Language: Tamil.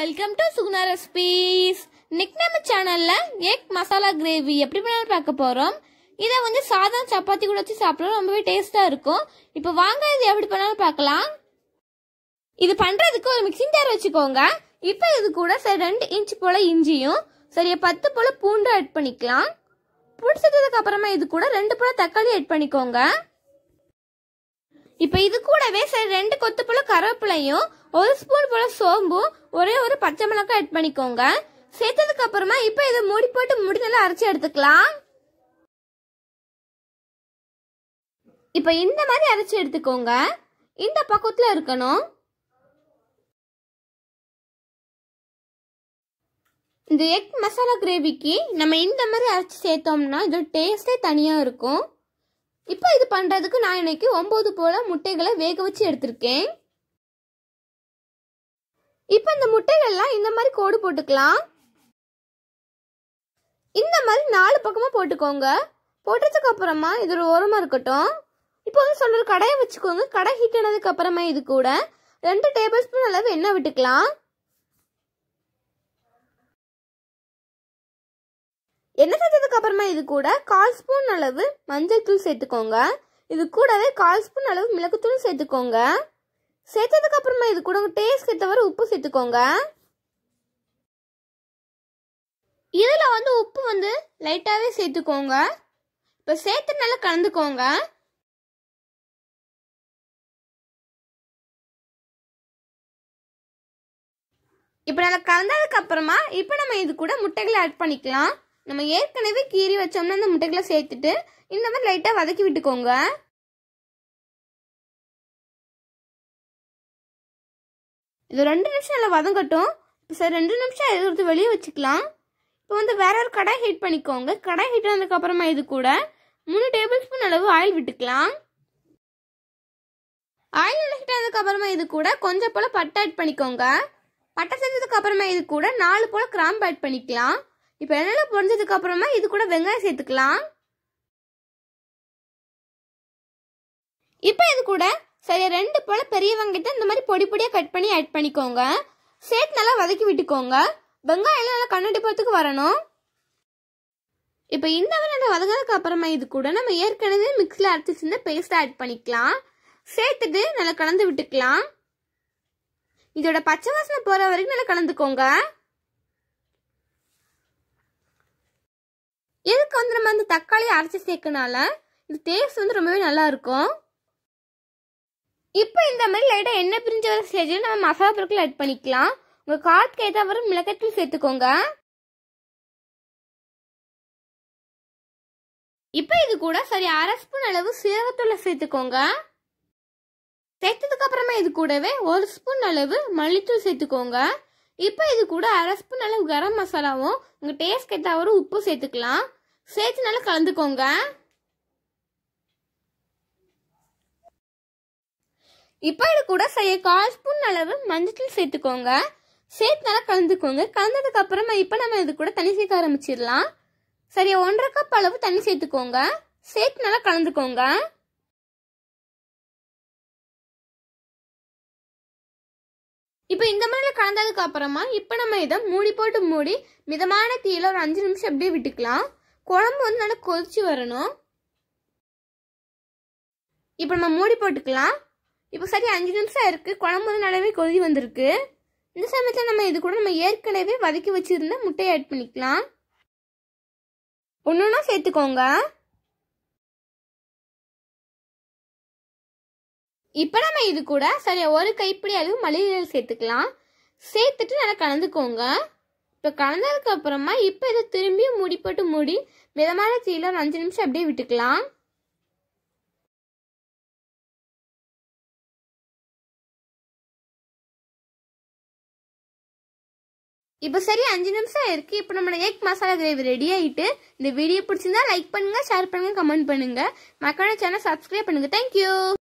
வெல்கம் டு சுகுணா ரெசிபீஸ் இன்னைக்கு நம்ம சேனலில் எக் மசாலா கிரேவி எப்படி பண்ணி பார்க்க போகிறோம் இதை வந்து சாதம் சப்பாத்தி கூட வச்சு சாப்பிடலாம் ரொம்பவே டேஸ்ட்டாக இருக்கும் இப்போ வாங்க இது எப்படி பண்ணாலும் பார்க்கலாம் இது பண்ணுறதுக்கு ஒரு மிக்சிங் ஜார் வச்சுக்கோங்க இப்போ இது கூட சரி ரெண்டு இன்ச் போல் இஞ்சியும் சரியா பத்து போல் பூண்டும் ஆட் பண்ணிக்கலாம் புடிச்சதுக்கு அப்புறமா இது கூட ரெண்டு போல தக்காளி ஆட் பண்ணிக்கோங்க இப்போ இது கூடவே சரி ரெண்டு கொத்து போல கருவேப்பிலையும் ஒரு ஸ்பூன் போல சோம்பும் ஒரே ஒரு பச்சை மிளகாய் ஆட் பண்ணிக்கோங்க சேர்த்ததுக்கு அப்புறமா இப்போ இதை மூடி போட்டு முடி நல்லா அரைச்சி எடுத்துக்கலாம் இப்போ இந்த மாதிரி அரைச்சி எடுத்துக்கோங்க இந்த பக்கத்தில் இருக்கணும் இந்த எக் மசாலா கிரேவிக்கு நம்ம இந்த மாதிரி அரைச்சி சேர்த்தோம்னா இதோட டேஸ்டே தனியாக இருக்கும் இப்போ இது பண்ணுறதுக்கு நான் இன்னைக்கு ஒம்பது போல் முட்டைகளை வேக வச்சு எடுத்திருக்கேன் இப்போ இந்த முட்டைகள்லாம் இந்த மாதிரி கோடு போட்டுக்கலாம் இந்த மாதிரி நாலு பக்கமாக போட்டுக்கோங்க போட்டதுக்கு அப்புறமா இது ஒரு ஓரமாக இருக்கட்டும் இப்போ வந்து சொல்கிற கடையை வச்சுக்கோங்க கடை ஹீட் ஆனதுக்கு அப்புறமா இது கூட ரெண்டு டேபிள் ஸ்பூன் அளவு எண்ணெய் விட்டுக்கலாம் எண்ணெய் சேர்த்ததுக்கு அப்புறமா இது கூட கால் ஸ்பூன் அளவு மஞ்சள் தூள் சேர்த்துக்கோங்க இது கூடவே கால் ஸ்பூன் அளவு மிளகுத்தூள் சேர்த்துக்கோங்க சேர்த்ததுக்கு அப்புறமா இது கூட டேஸ்ட் கேட்டவரை உப்பு சேர்த்துக்கோங்க இதில் வந்து உப்பு வந்து லைட்டாகவே சேர்த்துக்கோங்க இப்போ சேர்த்து கலந்துக்கோங்க இப்போ நல்லா கலந்ததுக்கு அப்புறமா இப்போ நம்ம இது கூட முட்டைகளை ஆட் பண்ணிக்கலாம் நம்ம ஏற்கனவே கீறி வச்சோம்னா அந்த முட்டைகளை சேர்த்துட்டு இந்த மாதிரி லைட்டாக வதக்கி விட்டுக்கோங்க இது ரெண்டு நிமிஷம் இல்லை வதங்கட்டும் இப்போ சார் ரெண்டு நிமிஷம் எடுத்து வெளியே வச்சுக்கலாம் இப்போ வந்து வேற ஒரு கடாய் ஹீட் பண்ணிக்கோங்க கடாய் ஹீட் ஆனதுக்கப்புறமா இது கூட மூணு டேபிள் ஸ்பூன் அளவு ஆயில் விட்டுக்கலாம் ஆயில் ஹீட் ஆனதுக்கப்புறமா இது கூட கொஞ்சம் போல் பட்டை ஆட் பண்ணிக்கோங்க பட்டை செஞ்சதுக்கு அப்புறமா இது கூட நாலு போல் கிராம்பு ஆட் பண்ணிக்கலாம் இப்போ எண்ணெயில் பொறிஞ்சதுக்கு அப்புறமா இது கூட வெங்காயம் சேர்த்துக்கலாம் இப்போ இது கூட சரி ரெண்டு போல பெரிய வெங்காயத்தை இந்த மாதிரி பொடி பொடியாக கட் பண்ணி ஆட் பண்ணிக்கோங்க சேர்த்து நல்லா வதக்கி விட்டுக்கோங்க வெங்காயம் எல்லாம் நல்லா கண்ணாடி போகிறதுக்கு வரணும் இப்போ இந்த வெங்காயத்தை வதங்கினதுக்கு அப்புறமா இது கூட நம்ம ஏற்கனவே மிக்ஸில் அரைச்சி வச்சிருந்த பேஸ்ட் ஆட் பண்ணிக்கலாம் சேர்த்துட்டு நல்லா கலந்து விட்டுக்கலாம் இதோட பச்சை வாசனை போகிற வரைக்கும் நல்லா கலந்துக்கோங்க இதுக்கு வந்து நம்ம வந்து தக்காளியை அரைச்சி சேர்க்கனால இது டேஸ்ட் வந்து ரொம்பவே நல்லா இருக்கும் இப்போ இந்த மாதிரி லைட்டாக எண்ணெய் பிரிஞ்ச வர ஸ்டேஜில் நம்ம மசாலா பொருட்கள் ஆட் பண்ணிக்கலாம் உங்கள் காற்றுக்கு ஏதாவது வர மிளகத்தூள் சேர்த்துக்கோங்க இப்போ இது கூட சரி அரை ஸ்பூன் அளவு சீரகத்தூள் சேர்த்துக்கோங்க சேர்த்ததுக்கு அப்புறமா இது கூடவே ஒரு ஸ்பூன் அளவு மல்லித்தூள் சேர்த்துக்கோங்க இப்போ இது கூட அரை ஸ்பூன் அளவு கரம் மசாலாவும் உங்கள் கேட்டால் ஏற்றவரும் உப்பும் சேர்த்துக்கலாம் சேர்த்து நல்லா கலந்துக்கோங்க இப்போ இது கூட செய்ய கால் ஸ்பூன் அளவு மஞ்சள் சேர்த்துக்கோங்க சேர்த்து நல்லா கலந்துக்கோங்க கலந்ததுக்கு அப்புறமா இப்போ நம்ம இது கூட தண்ணி சேர்க்க ஆரம்பிச்சிடலாம் சரி ஒன்றரை கப் அளவு தண்ணி சேர்த்துக்கோங்க சேர்த்து நல்லா கலந்துக்கோங்க இப்போ இந்த மாதிரில கலந்ததுக்கு அப்புறமா இப்போ நம்ம இதை மூடி போட்டு மூடி மிதமான தீயில ஒரு அஞ்சு நிமிஷம் அப்படியே விட்டுக்கலாம் குழம்பு வந்து நல்லா கொதிச்சு வரணும் இப்போ நம்ம மூடி போட்டுக்கலாம் இப்போ சரி அஞ்சு நிமிஷம் இருக்கு குழம்பு வந்து நல்லாவே கொதி வந்திருக்கு இந்த சமயத்தில் நம்ம இது கூட நம்ம ஏற்கனவே வதக்கி வச்சிருந்த முட்டையை ஆட் பண்ணிக்கலாம் ஒன்று சேர்த்துக்கோங்க இப்போ நம்ம இது கூட சரி ஒரு கைப்பிடி அளவு மளிகை சேர்த்துக்கலாம் சேர்த்துட்டு நல்லா கலந்துக்கோங்க இப்போ கலந்ததுக்கு அப்புறமா இப்போ இதை திரும்பி மூடி போட்டு மூடி மிதமான சீல ஒரு அஞ்சு நிமிஷம் அப்படியே விட்டுக்கலாம் இப்போ சரி அஞ்சு நிமிஷம் இருக்கு இப்போ நம்ம எக் மசாலா கிரேவி ரெடி ஆகிட்டு இந்த வீடியோ பிடிச்சிருந்தா லைக் பண்ணுங்க ஷேர் பண்ணுங்க கமெண்ட் பண்ணுங்க மக்களோட சேனல் சப்ஸ்கிரைப் பண்ணுங்க தேங்க்யூ